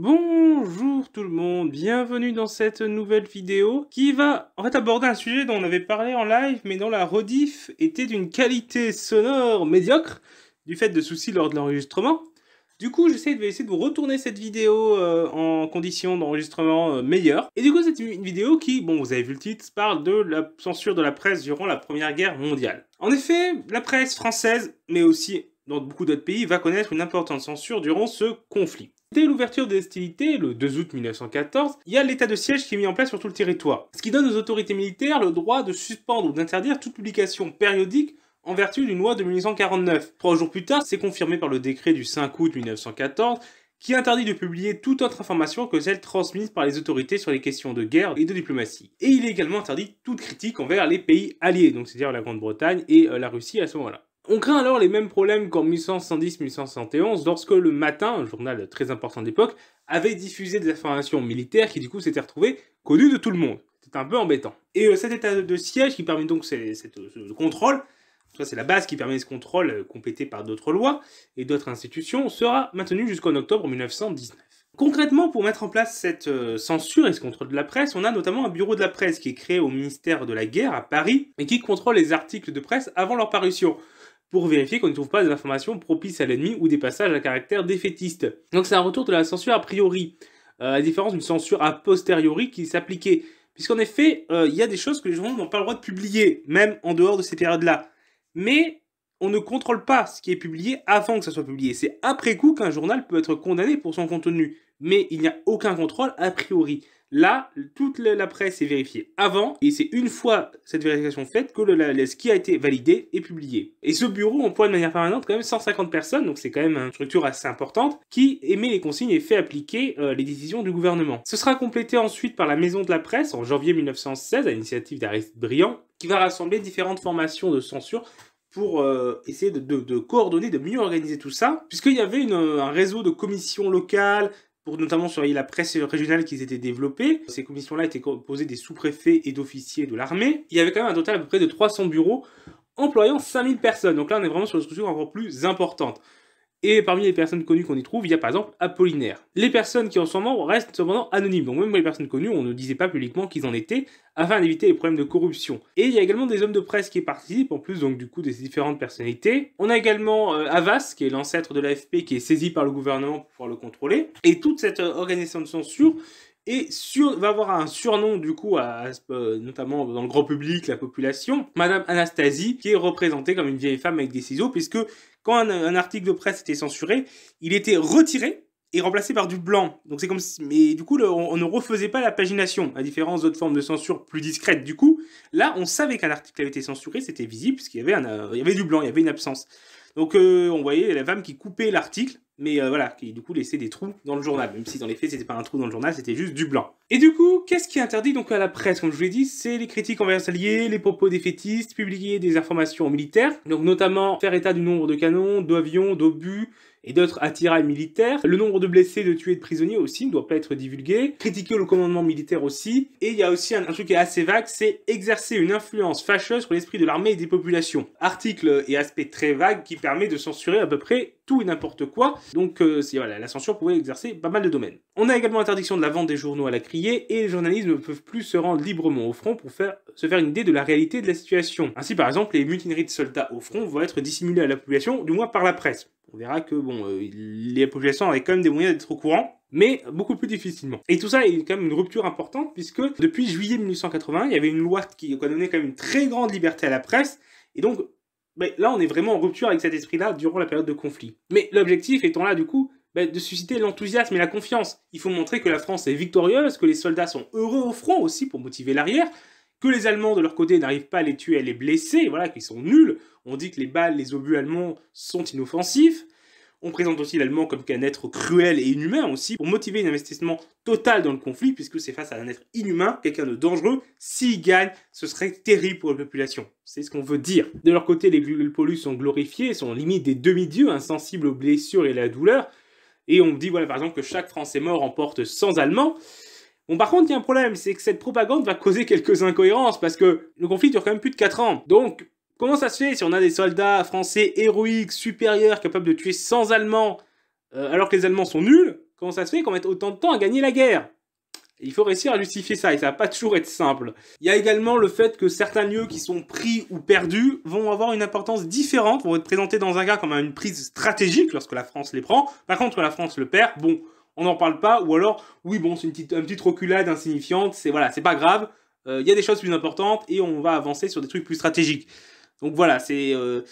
Bonjour tout le monde, bienvenue dans cette nouvelle vidéo qui va en fait aborder un sujet dont on avait parlé en live mais dont la rediff était d'une qualité sonore médiocre du fait de soucis lors de l'enregistrement. Du coup, j'essaie de, essayer de vous retourner cette vidéo euh, en conditions d'enregistrement euh, meilleures. Et du coup, c'est une vidéo qui, bon, vous avez vu le titre, parle de la censure de la presse durant la Première Guerre mondiale. En effet, la presse française, mais aussi dans beaucoup d'autres pays, va connaître une importante censure durant ce conflit. Dès l'ouverture des hostilités, le 2 août 1914, il y a l'état de siège qui est mis en place sur tout le territoire, ce qui donne aux autorités militaires le droit de suspendre ou d'interdire toute publication périodique en vertu d'une loi de 1949. Trois jours plus tard, c'est confirmé par le décret du 5 août 1914 qui interdit de publier toute autre information que celle transmise par les autorités sur les questions de guerre et de diplomatie. Et il est également interdit toute critique envers les pays alliés, donc c'est-à-dire la Grande-Bretagne et euh, la Russie à ce moment-là. On craint alors les mêmes problèmes qu'en 1710 1171 lorsque le Matin, un journal très important d'époque, avait diffusé des informations militaires qui du coup s'étaient retrouvées connues de tout le monde. C'était un peu embêtant. Et euh, cet état de siège qui permet donc euh, ce contrôle, c'est la base qui permet ce contrôle euh, complété par d'autres lois et d'autres institutions, sera maintenu jusqu'en octobre 1919. Concrètement, pour mettre en place cette censure et ce contrôle de la presse, on a notamment un bureau de la presse qui est créé au ministère de la Guerre à Paris et qui contrôle les articles de presse avant leur parution pour vérifier qu'on ne trouve pas des informations propices à l'ennemi ou des passages à caractère défaitiste. Donc c'est un retour de la censure a priori, euh, à différence d'une censure a posteriori qui s'appliquait. Puisqu'en effet, euh, il y a des choses que les gens n'ont pas le droit de publier, même en dehors de ces périodes-là. Mais on ne contrôle pas ce qui est publié avant que ça soit publié. C'est après coup qu'un journal peut être condamné pour son contenu. Mais il n'y a aucun contrôle a priori. Là, toute la presse est vérifiée avant, et c'est une fois cette vérification faite que le, ce qui a été validé est publié. Et ce bureau emploie de manière permanente quand même 150 personnes, donc c'est quand même une structure assez importante, qui émet les consignes et fait appliquer euh, les décisions du gouvernement. Ce sera complété ensuite par la Maison de la Presse en janvier 1916, à l'initiative d'Aristide Briand, qui va rassembler différentes formations de censure pour euh, essayer de, coordonner, de mieux organiser tout ça, puisqu'il y avait un réseau de commissions locales, notamment surveiller la presse régionale qui s'était développée. Ces commissions-là étaient composées des sous-préfets et d'officiers de l'armée. Il y avait quand même un total à peu près de 300 bureaux employant 5000 personnes. Donc là, on est vraiment sur une structure encore plus importante. Et parmi les personnes connues qu'on y trouve, il y a par exemple Apollinaire. Les personnes qui en sont membres restent cependant anonymes, donc même les personnes connues, on ne disait pas publiquement qu'ils en étaient, afin d'éviter les problèmes de corruption. Et il y a également des hommes de presse qui participent, en plus donc du coup des différentes personnalités. On a également euh, Avas, qui est l'ancêtre de l'AFP, qui est saisi par le gouvernement pour pouvoir le contrôler. Et toute cette euh, organisation de censure sur, va avoir un surnom du coup, à, euh, notamment dans le grand public, la population, Madame Anastasie, qui est représentée comme une vieille femme avec des ciseaux, puisque quand un, article de presse était censuré, il était retiré et remplacé par du blanc. Donc c'est comme mais du coup, on, ne refaisait pas la pagination, à différence d'autres formes de censure plus discrètes. Du coup, là, on savait qu'un article avait été censuré, c'était visible, puisqu'il y, avait un, euh, il y avait du blanc, il y avait une absence. Donc euh, on voyait la femme qui coupait l'article, mais euh, voilà, qui du coup laissait des trous dans le journal, même si dans les faits c'était pas un trou dans le journal, c'était juste du blanc. Et du coup, qu'est-ce qui est interdit donc à la presse Comme je vous l'ai dit, c'est les critiques envers les alliés, les propos défaitistes, publier des informations militaires, donc notamment faire état du nombre de canons, d'avions, d'obus et d'autres attirails militaires. Le nombre de blessés, de tués, de prisonniers aussi ne doit pas être divulgué. Critiquer le commandement militaire aussi. Et il y a aussi un, un truc qui est assez vague, c'est exercer une influence fâcheuse sur l'esprit de l'armée et des populations. Article et aspect très vague qui permet de censurer à peu près tout et n'importe quoi. Donc euh, voilà, la censure pouvait exercer pas mal de domaines. On a également interdiction de la vente des journaux à la criée et les journalistes ne peuvent plus se rendre librement au front pour faire, se faire une idée de la réalité de la situation. Ainsi par exemple, les mutineries de soldats au front vont être dissimulées à la population, du moins par la presse. On verra que bon, euh, les populations avaient quand même des moyens d'être au courant, mais beaucoup plus difficilement. Et tout ça est quand même une rupture importante puisque depuis juillet 1980 il y avait une loi qui donnait quand même une très grande liberté à la presse et donc là, on est vraiment en rupture avec cet esprit-là durant la période de conflit. Mais l'objectif étant là, du coup, bah, de susciter l'enthousiasme et la confiance. Il faut montrer que la France est victorieuse, que les soldats sont heureux au front aussi pour motiver l'arrière, que les Allemands de leur côté n'arrivent pas à les tuer, à les blesser, voilà, qu'ils sont nuls. On dit que les balles, les obus allemands sont inoffensifs. On présente aussi l'Allemand comme un être cruel et inhumain aussi, pour motiver un investissement total dans le conflit, puisque c'est face à un être inhumain, quelqu'un de dangereux, s'il gagne, ce serait terrible pour la population. C'est ce qu'on veut dire. De leur côté, les Glulpolus sont glorifiés, sont limite des demi-dieux, insensibles aux blessures et à la douleur, et on dit, voilà, par exemple, que chaque Français mort emporte 100 Allemands. Bon, par contre, il y a un problème, c'est que cette propagande va causer quelques incohérences, parce que le conflit dure quand même plus de 4 ans. Donc, Comment ça se fait si on a des soldats français héroïques, supérieurs, capables de tuer 100 Allemands, euh, alors que les Allemands sont nuls Comment ça se fait qu'on mette autant de temps à gagner la guerre il faut réussir à justifier ça et ça va pas toujours être simple. Il y a également le fait que certains lieux qui sont pris ou perdus vont avoir une importance différente, vont être présentés dans un cas comme une prise stratégique lorsque la France les prend. Par contre, quand la France le perd, bon, on n'en parle pas, ou alors, oui, bon, c'est une petite, petite reculade insignifiante, c'est voilà, c'est pas grave, euh, il y a des choses plus importantes et on va avancer sur des trucs plus stratégiques. Donc voilà, euh,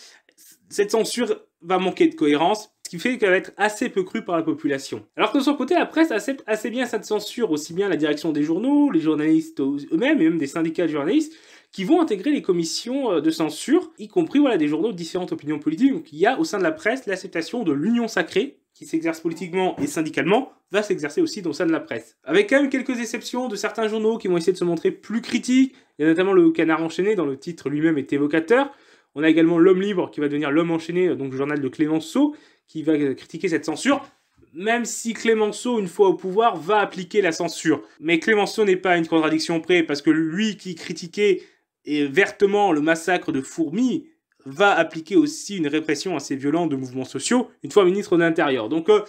cette censure va manquer de cohérence, ce qui fait qu'elle va être assez peu crue par la population. Alors que de son côté, la presse accepte assez bien cette censure, aussi bien la direction des journaux, les journalistes eux-mêmes et même des syndicats de journalistes, qui vont intégrer les commissions euh, de censure, y compris voilà, des journaux de différentes opinions politiques. Donc il y a au sein de la presse l'acceptation de l'union sacrée, qui s'exerce politiquement et syndicalement va s'exercer aussi dans sein de la presse. Avec quand même quelques exceptions de certains journaux qui vont essayer de se montrer plus critiques, il notamment le Canard enchaîné, dont le titre lui-même est évocateur. On a également l'Homme libre qui va devenir l'Homme enchaîné, euh, donc le journal de Clémenceau, qui va euh, critiquer cette censure, même si Clémenceau, une fois au pouvoir, va appliquer la censure. Mais Clémenceau n'est pas une contradiction près, parce que lui qui critiquait vertement le massacre de fourmis va appliquer aussi une répression assez violente de mouvements sociaux, une fois ministre de l'Intérieur. Donc, euh,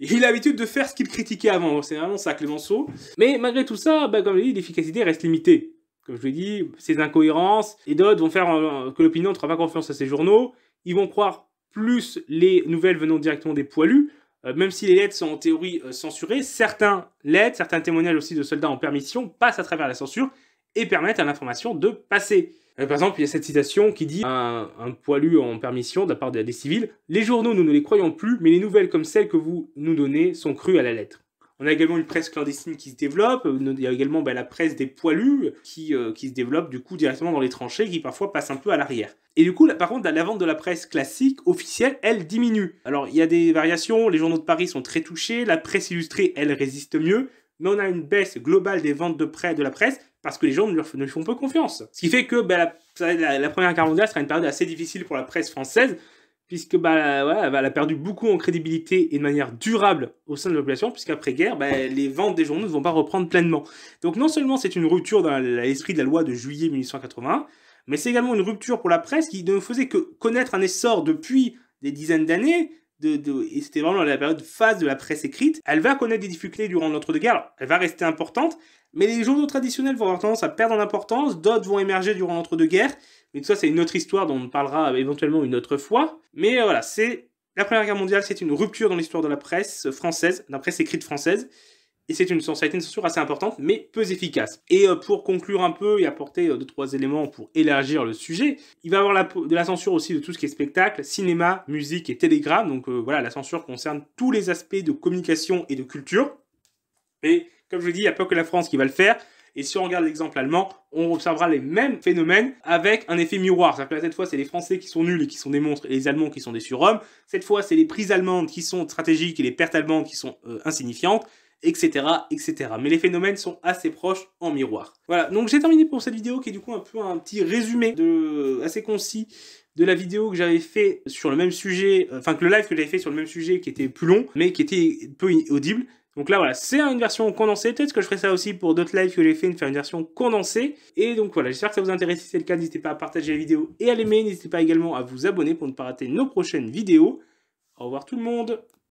il a l'habitude de faire ce qu'il critiquait avant, c'est vraiment ça, Clémenceau. Mais malgré tout ça, bah, comme je l'ai dit, l'efficacité reste limitée. Comme je l'ai dit, ces incohérences et d'autres vont faire euh, que l'opinion ne fera pas confiance à ces journaux. Ils vont croire plus les nouvelles venant directement des poilus, euh, même si les lettres sont en théorie censurées, certains lettres, certains témoignages aussi de soldats en permission passent à travers la censure et permettent à l'information de passer. Euh, par exemple, il y a cette citation qui dit un, poilu en permission de la part des, civils Les journaux, nous ne les croyons plus, mais les nouvelles comme celles que vous nous donnez sont crues à la lettre. On a également une presse clandestine qui se développe, euh, il y a également bah, la presse des poilus euh, qui, qui, se développe du coup directement dans les tranchées, qui parfois passe un peu à l'arrière. Et du coup, par contre, la vente de la presse classique, officielle, elle diminue. Alors, il y a des variations, les journaux de Paris sont très touchés, la presse illustrée, elle résiste mieux, mais on a une baisse globale des ventes de prêts de la presse parce que les gens ne lui, font peu confiance. Ce qui fait que bah, la, première guerre mondiale sera une période assez difficile pour la presse française, puisque bah, bah, elle a perdu beaucoup en crédibilité et de manière durable au sein de la population, puisqu'après-guerre, bah, les ventes des journaux ne vont pas reprendre pleinement. Donc non seulement c'est une rupture dans l'esprit de la loi de juillet 1881, mais c'est également une rupture pour la presse qui ne faisait que connaître un essor depuis des dizaines d'années, de, et c'était vraiment la période phase de la presse écrite, elle va connaître des difficultés durant l'entre-deux-guerres. Elle va rester importante, mais les journaux traditionnels vont avoir tendance à perdre en importance, d'autres vont émerger durant l'entre-deux-guerres, mais tout ça c'est une autre histoire dont on parlera euh, éventuellement une autre fois. Mais euh, voilà, c'est la Première Guerre mondiale, c'est une rupture dans l'histoire de la presse française, de la presse écrite française, et c'est une, censure, une censure assez importante, mais peu efficace. Et euh, pour conclure un peu et apporter deux trois éléments pour élargir le sujet, il va y avoir la, de la censure aussi de tout ce qui est spectacle, cinéma, musique et télégramme. Donc voilà, la censure concerne tous les aspects de communication et de culture. Et comme je vous dis, il n'y a pas que la France qui va le faire. Et si on regarde l'exemple allemand, on observera les mêmes phénomènes avec un effet miroir. C'est-à-dire que cette fois, c'est les Français qui sont nuls et qui sont des monstres et les Allemands qui sont des surhommes. Cette fois, c'est les prises allemandes qui sont stratégiques et les pertes allemandes qui sont euh, insignifiantes etc., etc. Mais les phénomènes sont assez proches en miroir. Voilà, donc j'ai terminé pour cette vidéo qui est du coup un peu un petit résumé assez concis de la vidéo que j'avais fait sur le même sujet, euh, enfin que le live que j'avais fait sur le même sujet qui était plus long, mais qui était peu audible. Donc là, voilà, c'est une version condensée. Peut-être que je ferai ça aussi pour d'autres lives que j'ai fait, une, faire une version condensée. Et donc voilà, j'espère que ça vous intéresse. Si c'est le cas, n'hésitez pas à partager la vidéo et à l'aimer. N'hésitez pas également à vous abonner pour ne pas rater nos prochaines vidéos. Au revoir tout le monde